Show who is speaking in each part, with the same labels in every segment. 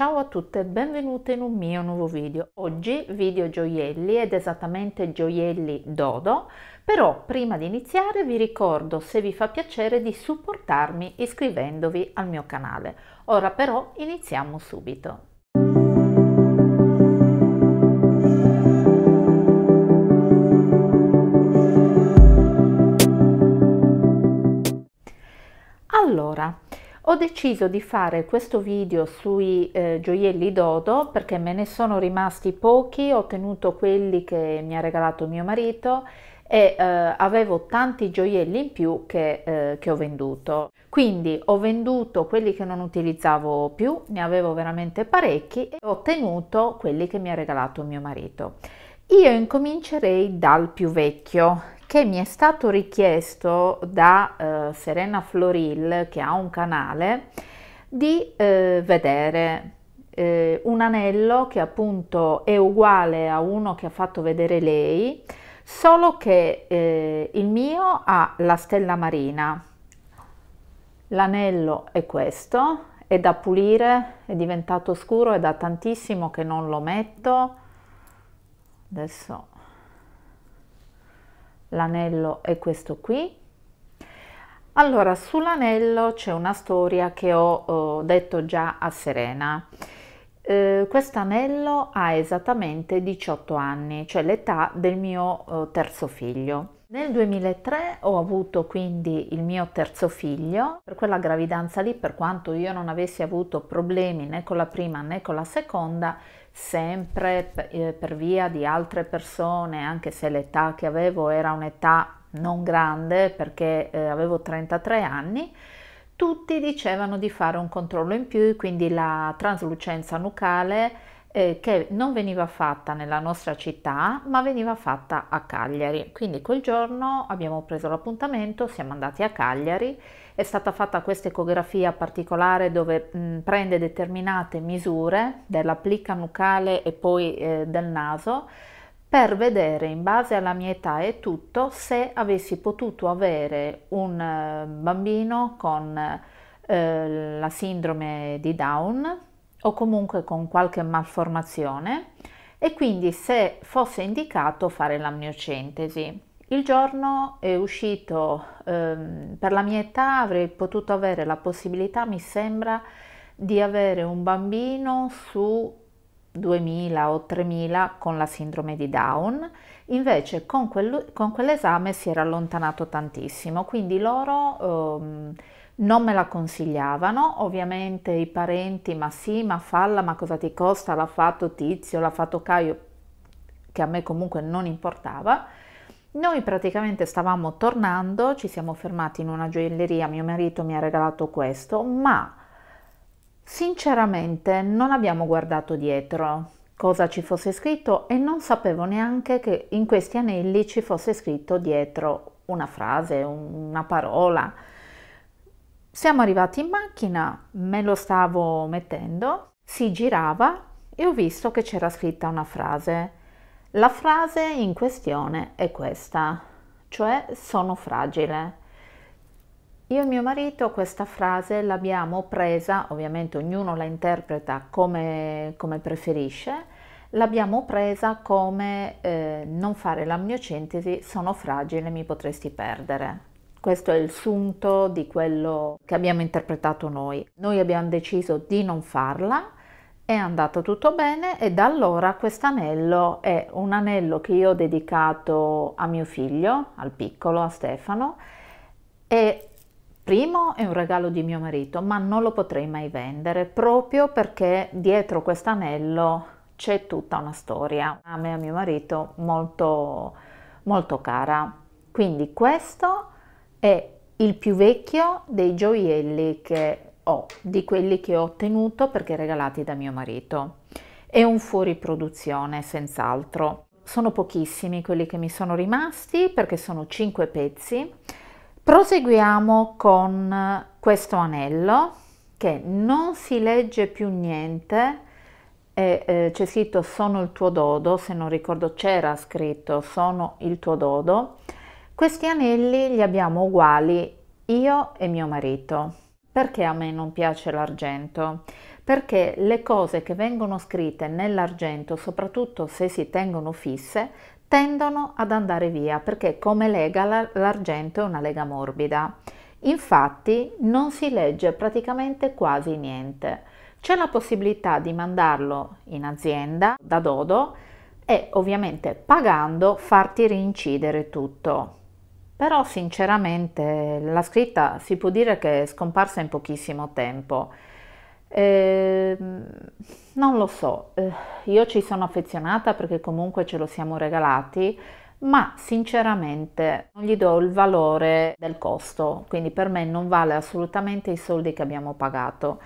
Speaker 1: Ciao a tutte e benvenute in un mio nuovo video. Oggi video gioielli ed esattamente gioielli dodo, però prima di iniziare vi ricordo se vi fa piacere di supportarmi iscrivendovi al mio canale. Ora però iniziamo subito. Allora, ho deciso di fare questo video sui eh, gioielli dodo perché me ne sono rimasti pochi, ho tenuto quelli che mi ha regalato mio marito e eh, avevo tanti gioielli in più che, eh, che, ho venduto. Quindi ho venduto quelli che non utilizzavo più, ne avevo veramente parecchi e ho tenuto quelli che mi ha regalato mio marito. Io incomincerei dal più vecchio, che mi è stato richiesto da eh, Serena Floril, che ha un canale, di eh, vedere eh, un anello che appunto è uguale a uno che ha fatto vedere lei, solo che eh, il mio ha la stella marina. L'anello è questo, è da pulire, è diventato scuro, è da tantissimo che non lo metto. Adesso l'anello è questo qui allora sull'anello c'è una storia che ho, ho eh, detto già a Serena eh, questo anello ha esattamente 18 anni cioè l'età del mio eh, terzo figlio nel 2003 ho avuto quindi il mio terzo figlio, per quella gravidanza lì, per quanto io non avessi avuto problemi né con la prima né con la seconda, sempre eh, per via di altre persone, anche se l'età che avevo era un'età non grande perché eh, avevo 33 anni, tutti dicevano di fare un controllo in più, quindi la traslucenza nucale eh, che non veniva fatta nella nostra città ma veniva fatta a Cagliari. Quindi quel giorno abbiamo preso l'appuntamento, siamo andati a Cagliari, è stata fatta questa ecografia particolare dove mh, mm, prende determinate misure della plica nucale e poi eh, del naso per vedere in base alla mia età e tutto se avessi potuto avere un eh, bambino con eh, la sindrome di Down o comunque con qualche malformazione e quindi se fosse indicato fare l'amniocentesi. Il giorno è uscito, ehm, per la mia età avrei potuto avere la possibilità, mi sembra, di avere un bambino su 2000 o 3000 con la sindrome di Down, invece con, quel, con quell'esame si era allontanato tantissimo, quindi loro ehm, non me la consigliavano, ovviamente i parenti, ma sì, ma falla, ma cosa ti costa? L'ha fatto Tizio, l'ha fatto Caio, che a me comunque non importava. Noi praticamente stavamo tornando, ci siamo fermati in una gioielleria, mio marito mi ha regalato questo, ma sinceramente non abbiamo guardato dietro cosa ci fosse scritto e non sapevo neanche che in questi anelli ci fosse scritto dietro una frase, una parola. Siamo arrivati in macchina, me lo stavo mettendo, si girava e ho visto che c'era scritta una frase. La frase in questione è questa, cioè sono fragile. Io e mio marito questa frase l'abbiamo presa, ovviamente ognuno la interpreta come, come preferisce, l'abbiamo presa come eh, non fare la miocentesi, sono fragile, mi potresti perdere. Questo è il sunto di quello che abbiamo interpretato noi. Noi abbiamo deciso di non farla, è andato tutto bene e da allora questo anello è un anello che io ho dedicato a mio figlio, al piccolo, a Stefano, e primo è un regalo di mio marito, ma non lo potrei mai vendere proprio perché dietro questo anello c'è tutta una storia, a me e a mio marito molto molto cara. Quindi questo è il più vecchio dei gioielli che ho, di quelli che ho ottenuto perché regalati da mio marito. È un fuori produzione, senz'altro. Sono pochissimi quelli che mi sono rimasti perché sono 5 pezzi. Proseguiamo con questo anello che non si legge più niente. E, eh, c'è scritto sono il tuo dodo, se non ricordo c'era scritto sono il tuo dodo questi anelli li abbiamo uguali io e mio marito. Perché a me non piace l'argento? Perché le cose che vengono scritte nell'argento, soprattutto se si tengono fisse, tendono ad andare via perché come lega l'argento è una lega morbida. Infatti non si legge praticamente quasi niente. C'è la possibilità di mandarlo in azienda da dodo e ovviamente pagando farti rincidere tutto. Però sinceramente la scritta si può dire che è scomparsa in pochissimo tempo. Eh, non lo so, eh, io ci sono affezionata perché comunque ce lo siamo regalati, ma sinceramente non gli do il valore del costo, quindi per me non vale assolutamente i soldi che abbiamo pagato.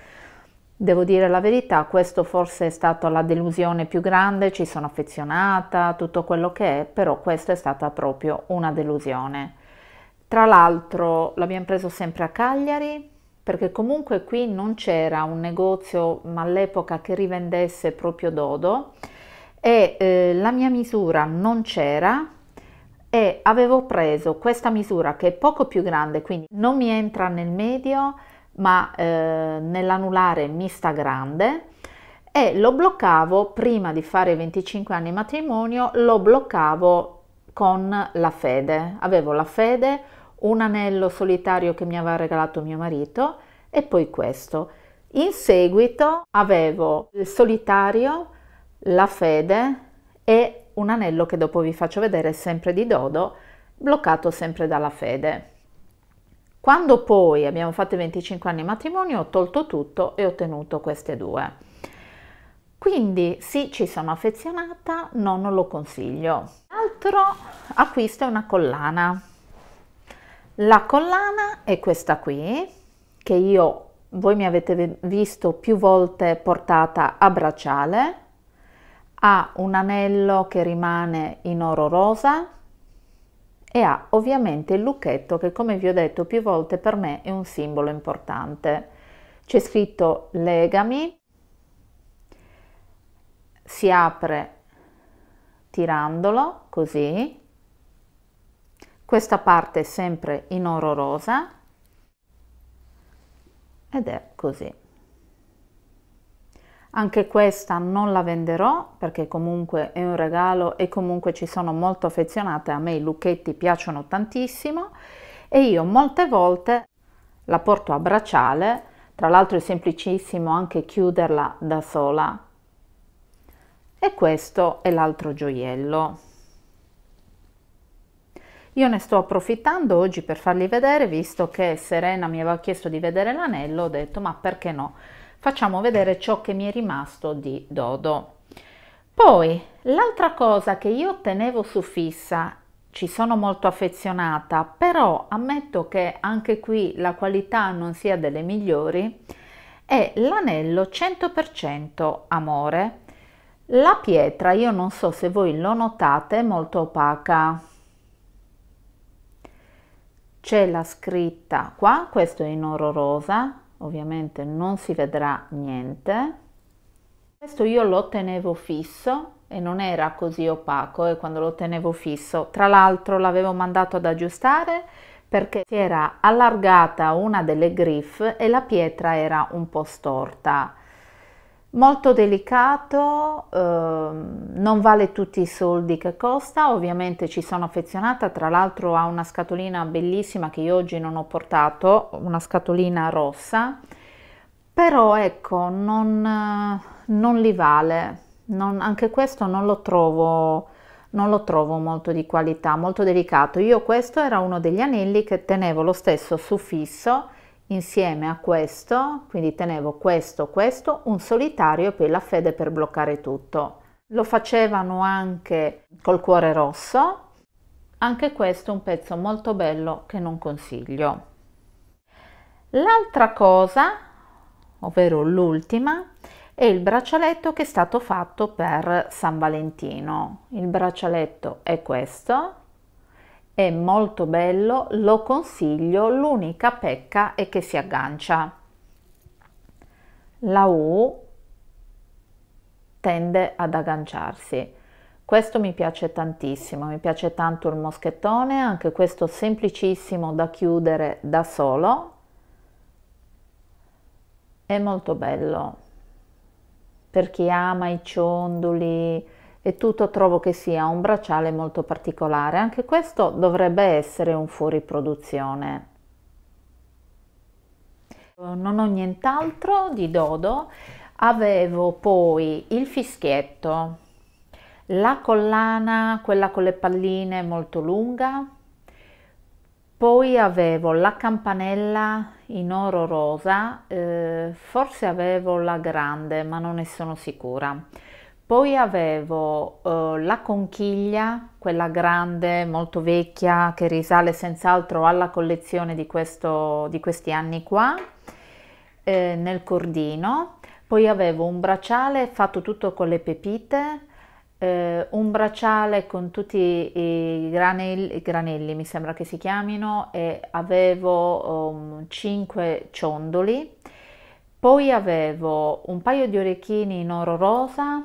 Speaker 1: Devo dire la verità, questo forse è stata la delusione più grande, ci sono affezionata, tutto quello che è, però questa è stata proprio una delusione. Tra l'altro l'abbiamo preso sempre a Cagliari perché comunque qui non c'era un negozio ma all'epoca che rivendesse proprio dodo e eh, la mia misura non c'era e avevo preso questa misura che è poco più grande quindi non mi entra nel medio ma eh, nell'anulare mi sta grande e lo bloccavo prima di fare 25 anni di matrimonio lo bloccavo con la fede. Avevo la fede, un anello solitario che mi aveva regalato mio marito e poi questo. In seguito avevo il solitario, la fede e un anello che dopo vi faccio vedere sempre di dodo, bloccato sempre dalla fede. Quando poi abbiamo fatto i 25 anni di matrimonio ho tolto tutto e ho ottenuto queste due. Quindi sì, ci sono affezionata, no, non lo consiglio. L'altro acquisto è una collana. La collana è questa qui, che io, voi mi avete visto più volte portata a bracciale, ha un anello che rimane in oro rosa e ha ovviamente il lucchetto che come vi ho detto più volte per me è un simbolo importante. C'è scritto legami si apre tirandolo così, questa parte è sempre in oro rosa ed è così. Anche questa non la venderò perché comunque è un regalo e comunque ci sono molto affezionate a me i lucchetti piacciono tantissimo e io molte volte la porto a bracciale, tra l'altro è semplicissimo anche chiuderla da sola e questo è l'altro gioiello io ne sto approfittando oggi per farli vedere visto che Serena mi aveva chiesto di vedere l'anello ho detto ma perché no facciamo vedere ciò che mi è rimasto di dodo poi l'altra cosa che io tenevo su fissa ci sono molto affezionata però ammetto che anche qui la qualità non sia delle migliori è l'anello 100% amore la pietra, io non so se voi lo notate, è molto opaca. C'è la scritta qua, questo è in oro rosa, ovviamente non si vedrà niente. Questo io lo tenevo fisso e non era così opaco e eh, quando lo tenevo fisso, tra l'altro l'avevo mandato ad aggiustare perché si era allargata una delle griff e la pietra era un po' storta molto delicato, ehm, non vale tutti i soldi che costa, ovviamente ci sono affezionata, tra l'altro ha una scatolina bellissima che io oggi non ho portato, una scatolina rossa, però ecco, non, non li vale, non, anche questo non lo, trovo, non lo trovo molto di qualità, molto delicato. Io questo era uno degli anelli che tenevo lo stesso suffisso, Insieme a questo, quindi tenevo questo, questo, un solitario e poi la fede per bloccare tutto. Lo facevano anche col cuore rosso, anche questo è un pezzo molto bello che non consiglio. L'altra cosa, ovvero l'ultima, è il braccialetto che è stato fatto per San Valentino. Il braccialetto è questo, è molto bello, lo consiglio, l'unica pecca è che si aggancia. La U tende ad agganciarsi. Questo mi piace tantissimo, mi piace tanto il moschettone, anche questo semplicissimo da chiudere da solo. È molto bello. Per chi ama i ciondoli, e tutto trovo che sia un bracciale molto particolare, anche questo dovrebbe essere un fuori produzione. Non ho nient'altro di dodo, avevo poi il fischietto, la collana, quella con le palline molto lunga, poi avevo la campanella in oro rosa, eh, forse avevo la grande ma non ne sono sicura. Poi avevo eh, la conchiglia, quella grande, molto vecchia, che risale senz'altro alla collezione di, questo, di, questi anni qua, eh, nel cordino. Poi avevo un bracciale fatto tutto con le pepite, eh, un bracciale con tutti i granelli, granelli, mi sembra che si chiamino, e avevo um, 5 ciondoli. Poi avevo un paio di orecchini in oro rosa,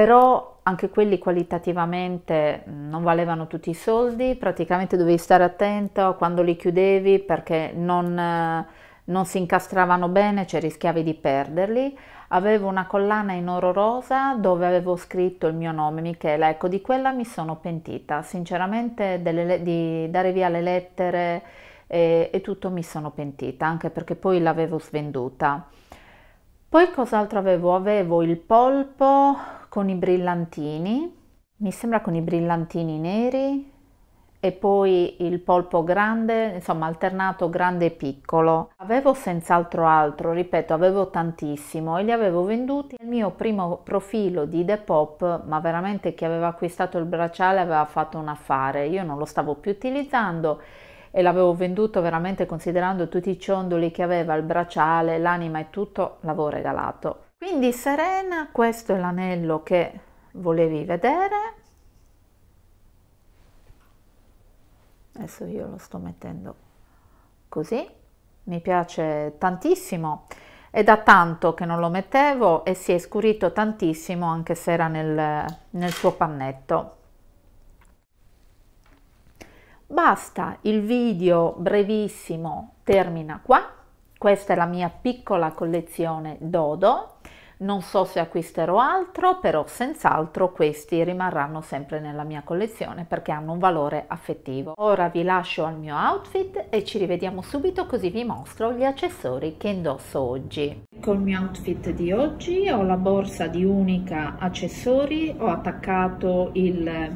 Speaker 1: però anche quelli qualitativamente non valevano tutti i soldi, praticamente dovevi stare attento quando li chiudevi perché non, eh, non si incastravano bene, cioè rischiavi di perderli. Avevo una collana in oro rosa dove avevo scritto il mio nome, Michela, ecco di quella mi sono pentita, sinceramente delle, di dare via le lettere e, e tutto mi sono pentita, anche perché poi l'avevo svenduta. Poi cos'altro avevo? Avevo il polpo con i brillantini, mi sembra con i brillantini neri e poi il polpo grande, insomma alternato grande e piccolo. Avevo senz'altro altro, ripeto, avevo tantissimo e li avevo venduti nel mio primo profilo di Depop, ma veramente chi aveva acquistato il bracciale aveva fatto un affare, io non lo stavo più utilizzando e l'avevo venduto veramente considerando tutti i ciondoli che aveva, il bracciale, l'anima e tutto, l'avevo regalato. Quindi Serena, questo è l'anello che volevi vedere. Adesso io lo sto mettendo così, mi piace tantissimo. È da tanto che non lo mettevo e si è scurito tantissimo anche se era nel, nel suo pannetto. Basta, il video brevissimo termina qua. Questa è la mia piccola collezione Dodo non so se acquisterò altro, però senz'altro questi rimarranno sempre nella mia collezione perché hanno un valore affettivo. Ora vi lascio al mio outfit e ci rivediamo subito così vi mostro gli accessori che indosso oggi. Col mio outfit di oggi ho la borsa di Unica Accessori, ho attaccato il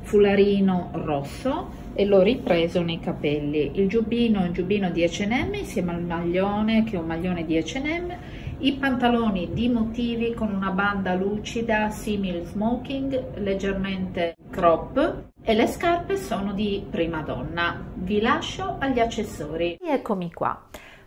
Speaker 1: fularino rosso e l'ho ripreso nei capelli. Il giubbino è un giubbino di H&M insieme al maglione che è un maglione di H&M i pantaloni di motivi con una banda lucida, simil smoking, leggermente crop e le scarpe sono di prima donna. Vi lascio agli accessori. Eccomi qua.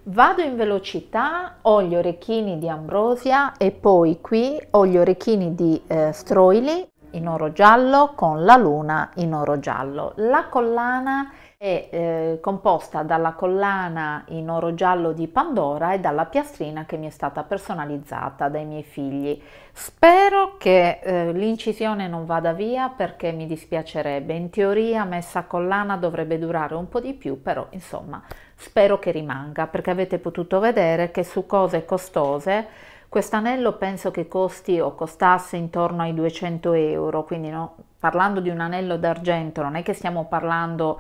Speaker 1: Vado in velocità, ho gli orecchini di Ambrosia e poi qui ho gli orecchini di eh, Stroili in oro giallo con la luna in oro giallo. La collana è è eh, composta dalla collana in oro giallo di Pandora e dalla piastrina che mi è stata personalizzata dai miei figli. Spero che eh, l'incisione non vada via perché mi dispiacerebbe. In teoria messa collana dovrebbe durare un po' di più, però insomma spero che rimanga perché avete potuto vedere che su cose costose Quest'anello penso che costi o costasse intorno ai 200 euro, quindi no, parlando di un anello d'argento non è che stiamo parlando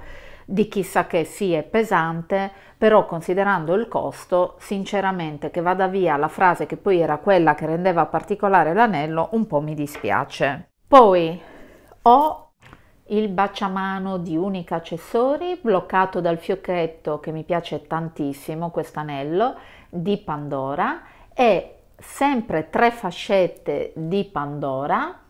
Speaker 1: di chissà che sì è pesante, però considerando il costo, sinceramente che vada via la frase che poi era quella che rendeva particolare l'anello, un po' mi dispiace. Poi ho il baciamano di Unica Accessori bloccato dal fiocchetto che mi piace tantissimo, questo anello di Pandora e sempre tre fascette di Pandora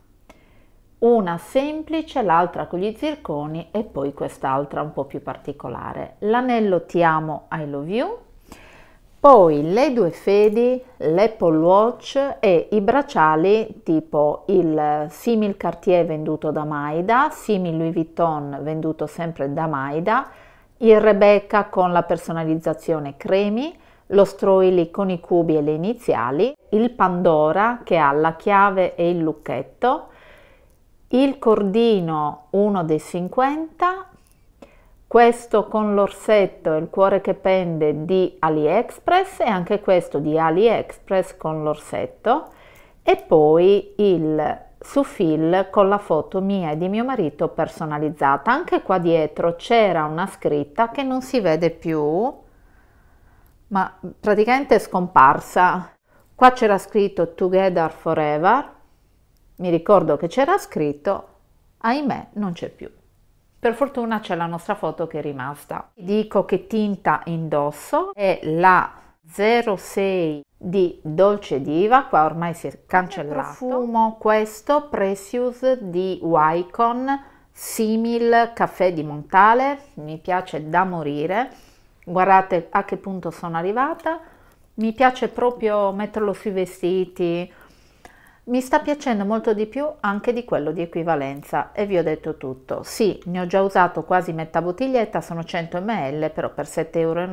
Speaker 1: una semplice, l'altra con gli zirconi e poi quest'altra un po' più particolare. L'anello ti amo, I love you, poi le due fedi, l'Apple Watch e i bracciali tipo il simil Cartier venduto da Maida, simil Louis Vuitton venduto sempre da Maida, il Rebecca con la personalizzazione cremi, lo Stroili con i cubi e le iniziali, il Pandora che ha la chiave e il lucchetto, il cordino 1 dei 50, questo con l'orsetto e il cuore che pende di AliExpress e anche questo di AliExpress con l'orsetto e poi il suffil con la foto mia e di mio marito personalizzata. Anche qua dietro c'era una scritta che non si vede più, ma praticamente è scomparsa. Qua c'era scritto Together Forever mi ricordo che c'era scritto, ahimè non c'è più. Per fortuna c'è la nostra foto che è rimasta. Dico che tinta indosso è la 06 di Dolce Diva, qua ormai si è cancellato. Il profumo questo Precious di Wycon, simil caffè di Montale, mi piace da morire. Guardate a che punto sono arrivata. Mi piace proprio metterlo sui vestiti, mi sta piacendo molto di più anche di quello di equivalenza e vi ho detto tutto. Sì, ne ho già usato quasi metà bottiglietta, sono 100 ml, però per 7,90 euro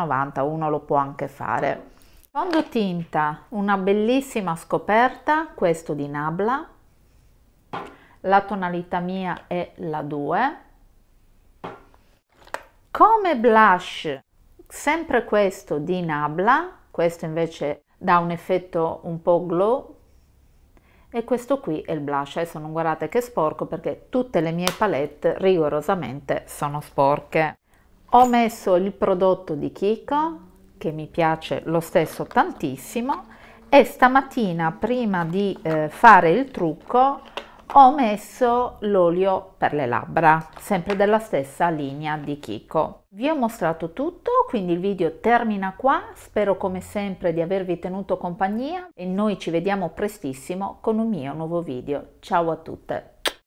Speaker 1: uno lo può anche fare. Fondotinta, una bellissima scoperta, questo di Nabla. La tonalità mia è la 2. Come blush, sempre questo di Nabla, questo invece dà un effetto un po' glow, e questo qui è il blush adesso non guardate che sporco perché tutte le mie palette rigorosamente sono sporche ho messo il prodotto di Kiko che mi piace lo stesso tantissimo e stamattina prima di eh, fare il trucco ho messo l'olio per le labbra, sempre della stessa linea di Kiko. Vi ho mostrato tutto, quindi il video termina qua, spero come sempre di avervi tenuto compagnia e noi ci vediamo prestissimo con un mio nuovo video. Ciao a tutte!